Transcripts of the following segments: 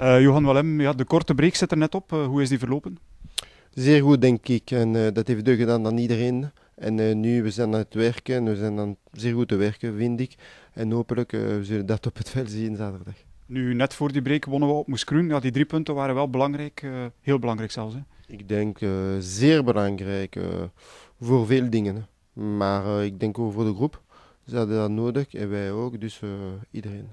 Eh, Johan Walem, ja, de korte break zit er net op. Eh, hoe is die verlopen? Zeer goed, denk ik. En eh, dat heeft deugd gedaan aan iedereen. En nu, we zijn aan het werken. We zijn aan zeer goed te werken, vind ik. En hopelijk zullen we dat op het veld zien zaterdag. Nu, net voor die break wonnen we op Moeskroen. Ja, die drie punten waren wel belangrijk. heel belangrijk zelfs. Hè? Ik denk zeer belangrijk voor veel dingen. Maar ik denk ook voor de groep. Ze hadden dat nodig en wij ook, dus iedereen.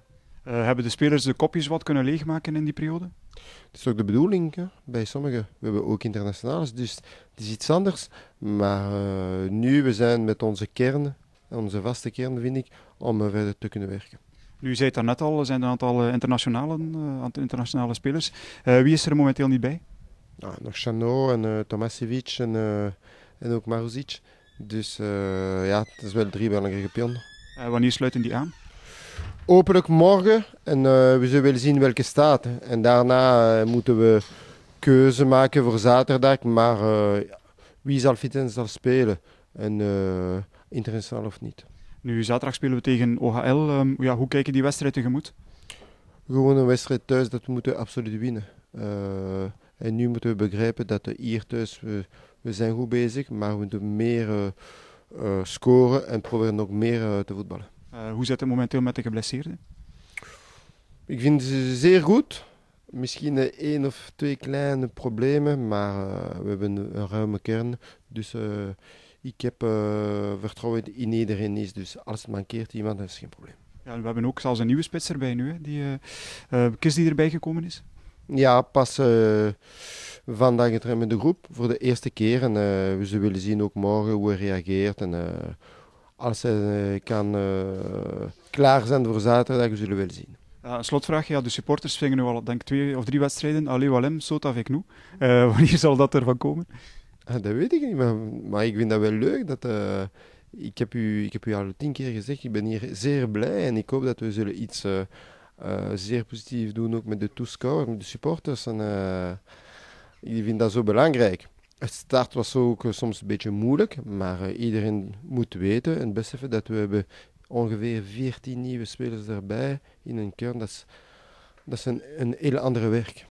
Eh, hebben de spelers de kopjes wat kunnen leegmaken in die periode? Het is ook de bedoeling hè? bij sommigen. We hebben ook internationals, dus het is iets anders. Maar uh, nu, we zijn met onze kern, onze vaste kern vind ik, om verder te kunnen werken. Nu, u zei het daarnet al, er zijn een aantal eh, internationale, internationale spelers. wie is er momenteel niet bij? Ah, nog Chano en Tomasevic en, en ook Maruzic. Dus ja, het is wel drie belangrijke pionnen. wanneer sluiten die aan? hopelijk morgen. En eh, we zullen zien welke staat. En daarna eh, moeten we keuze maken voor zaterdag. Maar eh, wie zal fitness zal spelen? En internationaal of niet. Nu, zaterdag spelen we tegen OHL. Ehm, ja, hoe kijken die wedstrijd tegemoet? Gewoon een wedstrijd thuis, dat we absoluut winnen. en nu moeten we begrijpen dat hier thuis, we, zijn goed bezig, maar we moeten meer scoren en proberen nog meer te voetballen. Eh, hoe zit het momenteel met de geblesseerden? Ik vind ze zeer goed. Misschien eh, één of twee kleine problemen, maar eh, we hebben een ruime kern. Dus ik heb vertrouwen in iedereen is. Dus als het mankeert iemand, dat is geen probleem. Ja, we hebben ook zelfs een nieuwe spits erbij nu, hè? die uh, die erbij gekomen is. Ja, pas uh, vandaag met de groep voor de eerste keer. En we zullen zien ook morgen hoe hij reageert. En als zij eh, kan eh, klaar zijn voor zaterdag, we zullen wel zien. een slotvraag. Ja, de supporters vingen nu al denk twee of drie wedstrijden. Allee, Walem, Sota, avec eh, wanneer zal dat er van komen? Ah, dat weet ik niet, maar, maar, ik vind dat wel leuk. Dat, ik, heb u, ik heb u al tien keer gezegd, ik ben hier zeer blij en ik hoop dat we zullen iets zeer positiefs doen, ook met de toeschouwers, met de supporters. En, ik vind dat zo belangrijk. Het start was ook eh, soms een beetje moeilijk, maar eh, iedereen moet weten en beseffen dat we hebben ongeveer 14 nieuwe spelers erbij in een kern. Dat is, dat een, een heel andere werk.